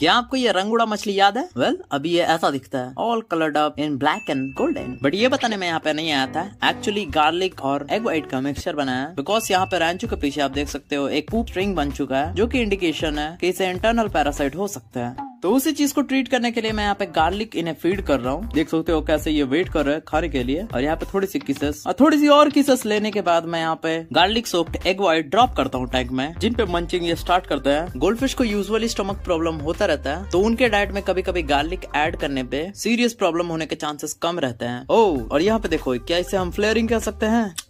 क्या आपको ये रंग उड़ा मछली याद है वेल well, अभी ये ऐसा दिखता है all coloured up in black and golden but ये बताने में यहाँ पे नहीं आया था एक्चुअली गार्लिक और एग वाइट का मिक्सचर बनाया है बिकॉज यहाँ पे रैंचो के पीछे आप देख सकते हो एक पूप स्ट्रिंग बन चुका है जो की इंडिकेशन है की इसे इंटरनल पैरासाइट हो सकता है तो उसी चीज को ट्रीट करने के लिए मैं यहाँ पे गार्लिक इन्हें फीड कर रहा हूँ देख सकते हो कैसे ये वेट कर रहे हैं खाने के लिए और यहाँ पे थोड़ी सी किसेस और थोड़ी सी और किसेस लेने के बाद मैं यहाँ पे garlic soft egg white drop करता हूँ टैंक में जिन पे मंचिंग ये स्टार्ट करते हैं गोल्ड को यूजली स्टमक प्रॉब्लम होता रहता है तो उनके डाइट में कभी कभी गार्लिक एड करने पे सीरियस प्रॉब्लम होने के चांसेस कम रहते हैं ओ oh, और यहाँ पे देखो क्या इसे हम फ्लेयरिंग कर सकते हैं